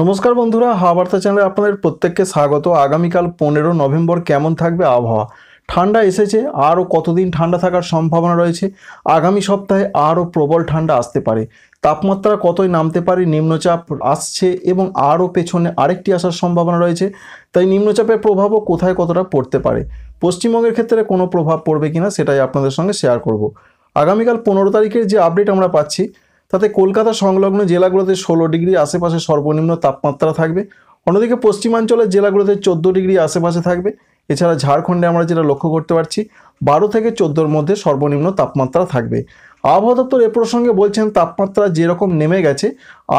নমস্কার বন্ধুরা হাওয়া বার্তা চ্যানেলে আপনাদের প্রত্যেককে স্বাগত আগামীকাল পনেরো নভেম্বর কেমন থাকবে আবহাওয়া ঠান্ডা এসেছে আরও কতদিন ঠান্ডা থাকার সম্ভাবনা রয়েছে আগামী সপ্তাহে আরও প্রবল ঠান্ডা আসতে পারে তাপমাত্রা কতই নামতে পারে নিম্নচাপ আসছে এবং আরও পেছনে আরেকটি আসার সম্ভাবনা রয়েছে তাই নিম্নচাপের প্রভাবও কোথায় কতটা পড়তে পারে পশ্চিমবঙ্গের ক্ষেত্রে কোনো প্রভাব পড়বে কিনা সেটাই আপনাদের সঙ্গে শেয়ার করব আগামীকাল পনেরো তারিখের যে আপডেট আমরা পাচ্ছি তাতে কলকাতা সংলগ্ন জেলাগুলোতে ষোলো ডিগ্রি আশেপাশে সর্বনিম্ন তাপমাত্রা থাকবে অন্যদিকে পশ্চিমাঞ্চলের জেলাগুলোতে চোদ্দ ডিগ্রি আশেপাশে থাকবে এছাড়া ঝাড়খণ্ডে আমরা যেটা লক্ষ্য করতে পারছি বারো থেকে চোদ্দোর মধ্যে সর্বনিম্ন তাপমাত্রা থাকবে আবহাওয়া দপ্তর এ প্রসঙ্গে বলছেন তাপমাত্রা যেরকম নেমে গেছে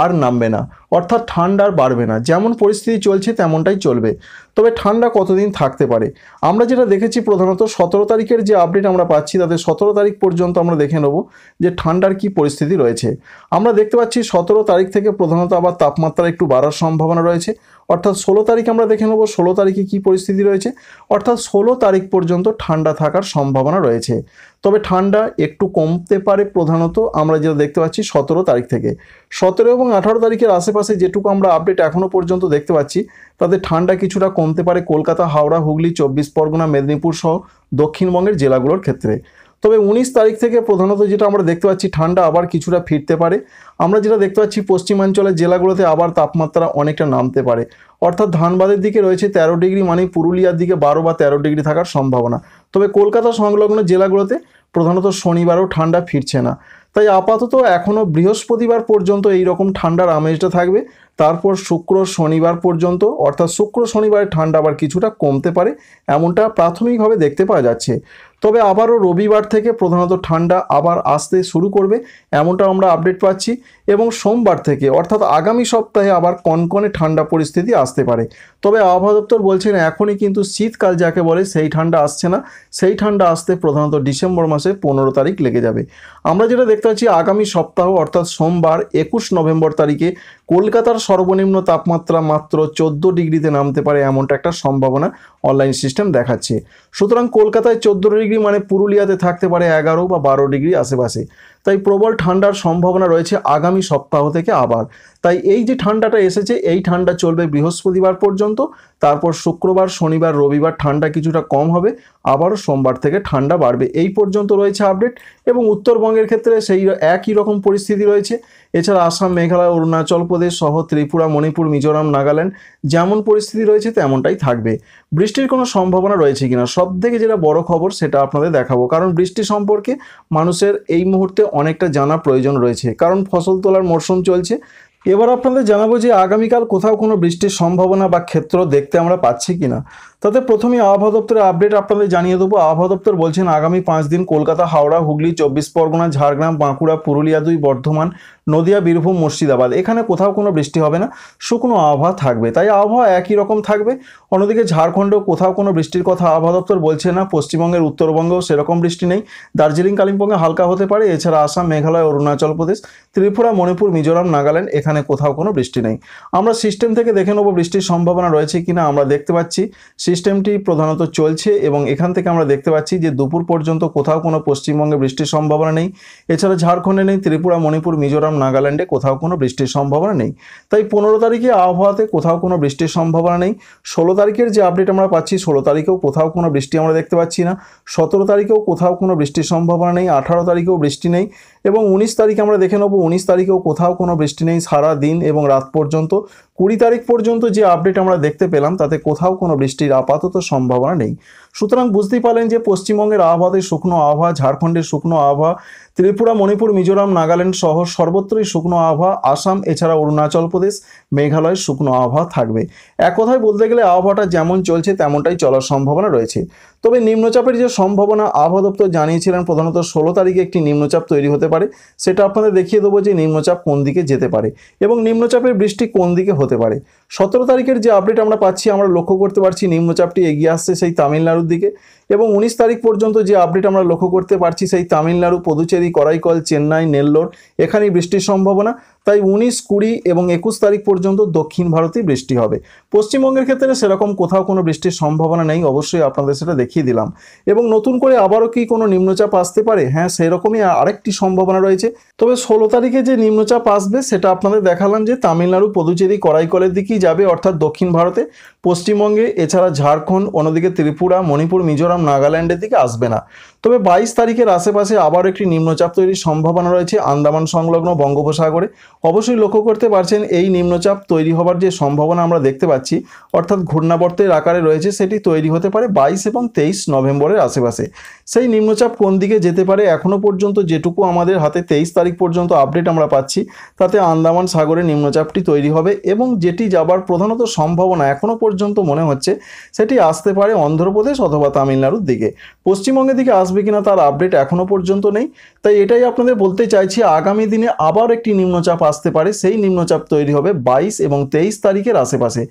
আর নামবে না অর্থাৎ ঠান্ডা আর বাড়বে না যেমন পরিস্থিতি চলছে তেমনটাই চলবে তবে ঠান্ডা কতদিন থাকতে পারে আমরা যেটা দেখেছি প্রধানত সতেরো তারিখের যে আপডেট আমরা পাচ্ছি তাতে সতেরো তারিখ পর্যন্ত আমরা দেখে নেব যে ঠান্ডার কি পরিস্থিতি রয়েছে আমরা দেখতে পাচ্ছি সতেরো তারিখ থেকে প্রধানত আবার তাপমাত্রা একটু বাড়ার সম্ভাবনা রয়েছে অর্থাৎ ষোলো তারিখ আমরা দেখে নেব ষোলো তারিখে কি পরিস্থিতি রয়েছে অর্থাৎ ষোলো তারিখ পর্যন্ত ঠান্ডা থাকার সম্ভাবনা রয়েছে তবে ঠান্ডা একটু কমতে পারে প্রধানত আমরা যেটা দেখতে পাচ্ছি সতেরো তারিখ থেকে সতেরো এবং আঠারো তারিখের আশেপাশে যেটুকু আমরা আপডেট এখনও পর্যন্ত দেখতে পাচ্ছি তাতে ঠান্ডা কিছুটা কমতে পারে কলকাতা হাওড়া হুগলি চব্বিশ পরগনা মেদিনীপুর সহ দক্ষিণবঙ্গের জেলাগুলোর ক্ষেত্রে তবে উনিশ তারিখ থেকে প্রধানত যেটা আমরা দেখতে পাচ্ছি ঠান্ডা আবার কিছুটা ফিরতে পারে আমরা যেটা দেখতে পাচ্ছি পশ্চিমাঞ্চলের জেলাগুলোতে আবার তাপমাত্রা অনেকটা নামতে পারে অর্থাৎ ধানবাদের দিকে রয়েছে তেরো ডিগ্রি মানে পুরুলিয়ার দিকে বারো বা তেরো ডিগ্রি থাকার সম্ভাবনা তবে কলকাতা সংলগ্ন জেলাগুলোতে প্রধানত শনিবারও ঠান্ডা ফিরছে না তাই আপাতত এখনও বৃহস্পতিবার পর্যন্ত এই রকম ঠান্ডার আমেজটা থাকবে তারপর শুক্র শনিবার পর্যন্ত অর্থাৎ শুক্র শনিবারে ঠান্ডা আবার কিছুটা কমতে পারে এমনটা প্রাথমিকভাবে দেখতে পাওয়া যাচ্ছে তবে আবারও রবিবার থেকে প্রধানত ঠান্ডা আবার আসতে শুরু করবে এমনটা আমরা আপডেট পাচ্ছি এবং সোমবার থেকে অর্থাৎ আগামী সপ্তাহে আবার কনকনে ঠান্ডা পরিস্থিতি আসতে পারে তবে আবহাওয়া দপ্তর বলছেন এখনই কিন্তু শীতকাল যাকে বলে সেই ঠান্ডা আসছে না সেই ঠান্ডা আসতে প্রধানত ডিসেম্বর মাসে পনেরো তারিখ লেগে যাবে আমরা যেটা দেখতে পাচ্ছি আগামী সপ্তাহ অর্থাৎ সোমবার একুশ নভেম্বর তারিখে কলকাতার সর্বনিম্ন তাপমাত্রা মাত্র চোদ্দ ডিগ্রিতে নামতে পারে এমনটা একটা সম্ভাবনা অনলাইন সিস্টেম দেখাচ্ছে সুতরাং কলকাতায় চোদ্দ ডিগ্রি মানে পুরুলিয়াতে থাকতে পারে এগারো বা বারো ডিগ্রি আশেপাশে তাই প্রবল ঠান্ডার সম্ভাবনা রয়েছে আগামী সপ্তাহ থেকে আবার তাই এই যে ঠান্ডাটা এসেছে এই ঠান্ডা চলবে বৃহস্পতিবার পর্যন্ত তারপর শুক্রবার শনিবার রবিবার ঠান্ডা কিছুটা কম হবে আবারও সোমবার থেকে ঠান্ডা বাড়বে এই পর্যন্ত রয়েছে আপডেট এবং উত্তরবঙ্গের ক্ষেত্রে সেই একই রকম পরিস্থিতি রয়েছে এছাড়া আসাম মেঘালয় অরুণাচল প্রদেশ সহ ত্রিপুরা মণিপুর মিজোরাম নাগাল্যান্ড যেমন পরিস্থিতি রয়েছে তেমনটাই থাকবে বৃষ্টির কোনো সম্ভাবনা রয়েছে কিনা সব থেকে যেটা বড় খবর সেটা আপনাদের দেখাবো কারণ বৃষ্টি সম্পর্কে মানুষের এই মুহূর্তে অনেকটা জানা প্রয়োজন রয়েছে কারণ ফসল তোলার মরশুম চলছে এবার আপনাদের জানাবো যে আগামীকাল কোথাও কোনো বৃষ্টির সম্ভাবনা বা ক্ষেত্র দেখতে আমরা পাচ্ছি কিনা তাতে প্রথমে আবহাওয়া দপ্তরের আপডেট আপনাদের জানিয়ে দেবো আবহাওয়া দপ্তর বলছেন আগামী পাঁচ দিন কলকাতা হাওড়া হুগলি চব্বিশ পরগনা ঝাড়গ্রাম বাঁকুড়া পুরুলিয়া দুই বর্ধমান নদিয়া বীরভূম মুর্শিদাবাদ এখানে কোথাও কোনো বৃষ্টি হবে না শুকনো আবহাওয়া থাকবে তাই আবহাওয়া একই রকম থাকবে অন্যদিকে ঝাড়খণ্ডেও কোথাও কোনো বৃষ্টির কথা আবহাওয়া দপ্তর বলছে না পশ্চিমবঙ্গের উত্তরবঙ্গেও সেরকম বৃষ্টি নেই দার্জিলিং কালিম্পংয়ে হালকা হতে পারে এছাড়া আসাম মেঘালয় অরুণাচল প্রদেশ ত্রিপুরা মণিপুর মিজোরাম নাগাল্যান্ড এখানে কোথাও কোনো বৃষ্টি নেই আমরা সিস্টেম থেকে দেখে নেবো বৃষ্টির সম্ভাবনা রয়েছে কিনা আমরা দেখতে পাচ্ছি সিস্টেমটি প্রধানত চলছে এবং এখান থেকে আমরা দেখতে পাচ্ছি যে দুপুর পর্যন্ত কোথাও কোনো পশ্চিমবঙ্গে বৃষ্টির সম্ভাবনা নেই এছাড়া ঝাড়খণ্ডে নেই ত্রিপুরা মণিপুর মিজোরাম নাগাল্যান্ডে কোথাও কোনো বৃষ্টির সম্ভাবনা নেই তাই পনেরো তারিখে আবহাওয়াতে কোথাও কোনো বৃষ্টির সম্ভাবনা নেই ষোলো তারিখের যে আপডেট আমরা পাচ্ছি ষোলো তারিখেও কোথাও কোনো বৃষ্টি আমরা দেখতে পাচ্ছি না সতেরো তারিখেও কোথাও কোনো বৃষ্টির সম্ভাবনা নেই আঠারো তারিখেও বৃষ্টি নেই এবং উনিশ তারিখে আমরা দেখে নেবো উনিশ তারিখেও কোথাও কোনো বৃষ্টি নেই সারা দিন এবং রাত পর্যন্ত কুড়ি তারিখ পর্যন্ত যে আপডেট আমরা দেখতে পেলাম তাতে কোথাও কোনো বৃষ্টির আপাতত সম্ভাবনা নেই সুতরাং বুঝতেই পারলেন যে পশ্চিমবঙ্গের আবহাওয়াতে শুকনো আবহাওয়া ঝাড়খণ্ডের শুকনো আবহাওয়া ত্রিপুরা মণিপুর মিজোরাম নাগাল্যান্ড সহ সর্বত্রই শুকনো আবহাওয়া আসাম এছাড়া অরুণাচল প্রদেশ মেঘালয় শুকনো আবহাওয়া থাকবে এক কথায় বলতে গেলে আবহাওয়াটা যেমন চলছে তেমনটাই চলার সম্ভাবনা রয়েছে তবে নিম্নচাপের যে সম্ভাবনা আবহাওয়া দপ্তর জানিয়েছিলেন প্রধানত ষোলো তারিখে একটি নিম্নচাপ তৈরি হতে পারে সেটা আপনাদের দেখিয়ে দেবো যে নিম্নচাপ কোন দিকে যেতে পারে এবং নিম্নচাপের বৃষ্টি কোন দিকে হতে পারে সতেরো তারিখের যে আপডেট আমরা পাচ্ছি আমরা লক্ষ্য করতে পারছি নিম্নচাপটি এগিয়ে আসছে সেই তামিলনাড়ু তামিলনাড়ুর দিকে এবং উনিশ তারিখ পর্যন্ত যে আপডেট আমরা লক্ষ্য করতে পারছি সেই তামিলনাড়ু পদুচেরি করাইকল চেন্নাই নেল্লোর এখানেই বৃষ্টির সম্ভাবনা তাই উনিশ কুড়ি এবং একুশ তারিখ পর্যন্ত দক্ষিণ ভারতেই বৃষ্টি হবে পশ্চিমবঙ্গের ক্ষেত্রে সেরকম কোথাও কোনো বৃষ্টির সম্ভাবনা নেই অবশ্যই আপনাদের সেটা দেখিয়ে দিলাম এবং নতুন করে আবারও কি কোনো নিম্নচাপ আসতে পারে হ্যাঁ সেরকমই আরেকটি সম্ভাবনা রয়েছে তবে ষোলো তারিখে যে নিম্নচাপ আসবে সেটা আপনাদের দেখালাম যে তামিলনাড়ু পদুচেরি করাইকলের দিকেই যাবে অর্থাৎ দক্ষিণ ভারতে পশ্চিমবঙ্গে এছাড়া ঝাড়খণ্ড অন্যদিকে ত্রিপুরা মণিপুর মিজোরাম নাগাল্যান্ডের দিকে আসবে না তবে বাইশ তারিখের আশেপাশে আবার একটি নিম্নচাপ তৈরির সম্ভাবনা রয়েছে আন্দামান সংলগ্ন বঙ্গোপসাগরে অবশ্যই লক্ষ্য করতে পারছেন এই নিম্নচাপ তৈরি হবার যে সম্ভাবনা আমরা দেখতে পাচ্ছি অর্থাৎ ঘূর্ণাবর্তের আকারে রয়েছে সেটি তৈরি হতে পারে বাইশ এবং তেইশ নভেম্বরের আশেপাশে সেই নিম্নচাপ কোন দিকে যেতে পারে এখনও পর্যন্ত যেটুকু আমাদের হাতে তেইশ তারিখ পর্যন্ত আপডেট আমরা পাচ্ছি তাতে আন্দামান সাগরে নিম্নচাপটি তৈরি হবে এবং যেটি যাবার প্রধানত সম্ভাবনা এখনও পর্যন্ত মনে হচ্ছে সেটি আসতে পারে অন্ধ্রপ্রদেশ অথবা তামিলনাড়ুর দিকে পশ্চিমবঙ্গের দিকে আসবে কিনা তার আপডেট এখনও পর্যন্ত নেই তাই এটাই আপনাদের বলতে চাইছি আগামী দিনে আবার একটি নিম্নচাপ আসতে পারে সেই নিম্নচাপ তৈরি হবে বাইশ এবং তেইশ তারিখের আশেপাশে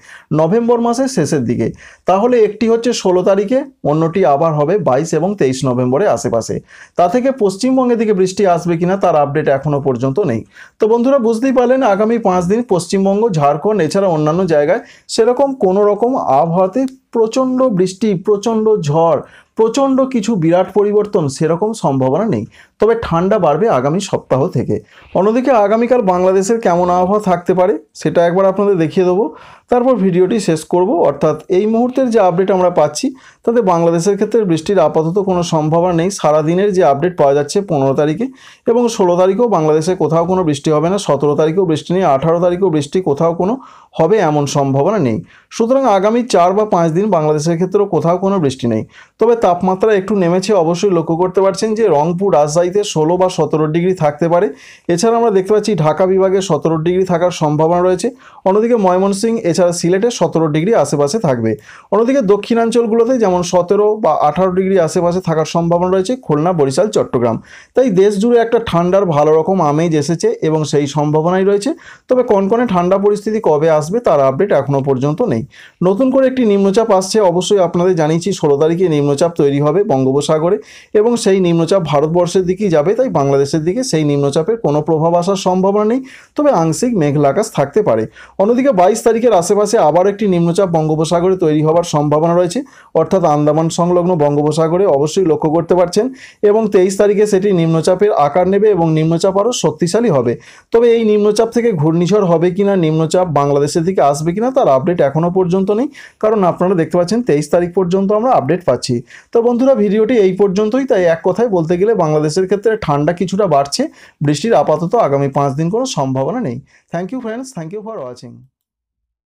নভেম্বর মাসের শেষের দিকে তাহলে একটি হচ্ছে ষোলো তারিখে অন্যটি আবার হবে বাইশ এবং তেইশ নভেম্বরের আশেপাশে তা থেকে পশ্চিমবঙ্গের দিকে বৃষ্টি আসবে কিনা তার আপডেট এখনও পর্যন্ত নেই তো বন্ধুরা বুঝতেই পারলেন আগামী পাঁচ দিন পশ্চিমবঙ্গ ঝাড়খণ্ড এছাড়া অন্যান্য জায়গায় সেরকম কোনো রকম আবহাওয়াতে প্রচণ্ড বৃষ্টি প্রচণ্ড ঝড় প্রচণ্ড কিছু বিরাট পরিবর্তন সেরকম সম্ভাবনা নেই তবে ঠান্ডা বাড়বে আগামী সপ্তাহ থেকে অন্যদিকে আগামীকাল বাংলাদেশের কেমন আবহাওয়া থাকতে পারে সেটা একবার আপনাদের দেখিয়ে দেবো তারপর ভিডিওটি শেষ করব অর্থাৎ এই মুহূর্তের যে আপডেট আমরা পাচ্ছি তাতে বাংলাদেশের ক্ষেত্রে বৃষ্টির আপাতত কোনো সম্ভাবনা নেই সারাদিনের যে আপডেট পাওয়া যাচ্ছে পনেরো তারিখে এবং ষোলো তারিখেও বাংলাদেশে কোথাও কোনো বৃষ্টি হবে না সতেরো তারিখেও বৃষ্টি নেই আঠারো তারিখেও বৃষ্টি কোথাও কোনো হবে এমন সম্ভাবনা নেই সুতরাং আগামী চার বা পাঁচ দিন বাংলাদেশের ক্ষেত্রেও কোথাও কোনো বৃষ্টি নেই তবে তাপমাত্রা একটু নেমেছে অবশ্যই লক্ষ্য করতে পারছেন যে রংপুর রাজশাহীতে ষোলো বা সতেরো ডিগ্রি থাকতে পারে এছাড়া আমরা দেখতে পাচ্ছি ঢাকা বিভাগে সতেরো ডিগ্রি থাকার সম্ভাবনা রয়েছে অন্যদিকে ময়মনসিং এছাড়া সিলেটে সতেরো ডিগ্রি আশেপাশে থাকবে অন্যদিকে দক্ষিণাঞ্চলগুলোতে যেমন সতেরো বা আঠারো ডিগ্রি আশেপাশে থাকার সম্ভাবনা রয়েছে খুলনা বরিশাল চট্টগ্রাম তাই দেশ জুড়ে একটা ঠান্ডার ভালো রকম আমেজ এসেছে এবং সেই সম্ভাবনাই রয়েছে তবে কনকনে ঠান্ডা পরিস্থিতি কবে আসবে তার আপডেট এখনও পর্যন্ত নেই নতুন করে একটি নিম্নচাপ আসছে অবশ্যই আপনাদের জানিয়েছি ষোলো তারিখে নিম্নচাপ তৈরি হবে বঙ্গোপসাগরে এবং সেই নিম্নচাপ ভারতবর্ষের দিকেই যাবে তাই বাংলাদেশের দিকে সেই নিম্নচাপের কোনো প্রভাব আসার সম্ভাবনা নেই তবে আংশিক মেঘলা আকাশ থাকতে পারে অন্যদিকে বাইশ তারিখের আশে আশেপাশে আবার একটি নিম্নচাপ বঙ্গোপসাগরে তৈরি হওয়ার সম্ভাবনা রয়েছে অর্থাৎ আন্দামান সংলগ্ন বঙ্গোপসাগরে অবশ্যই লক্ষ্য করতে পারছেন এবং তেইশ তারিখে সেটি নিম্নচাপের আকার নেবে এবং নিম্নচাপ আরও শক্তিশালী হবে তবে এই নিম্নচাপ থেকে ঘূর্ণিঝড় হবে কি না নিম্নচাপ বাংলাদেশের দিকে আসবে কিনা তার আপডেট এখনও পর্যন্ত নেই কারণ আপনারা দেখতে পাচ্ছেন তেইশ তারিখ পর্যন্ত আমরা আপডেট পাচ্ছি তো বন্ধুরা ভিডিওটি এই পর্যন্তই তাই এক কথায় বলতে গেলে বাংলাদেশের ক্ষেত্রে ঠান্ডা কিছুটা বাড়ছে বৃষ্টির আপাতত আগামী পাঁচ দিন কোনো সম্ভাবনা নেই thank you friends thank you for watching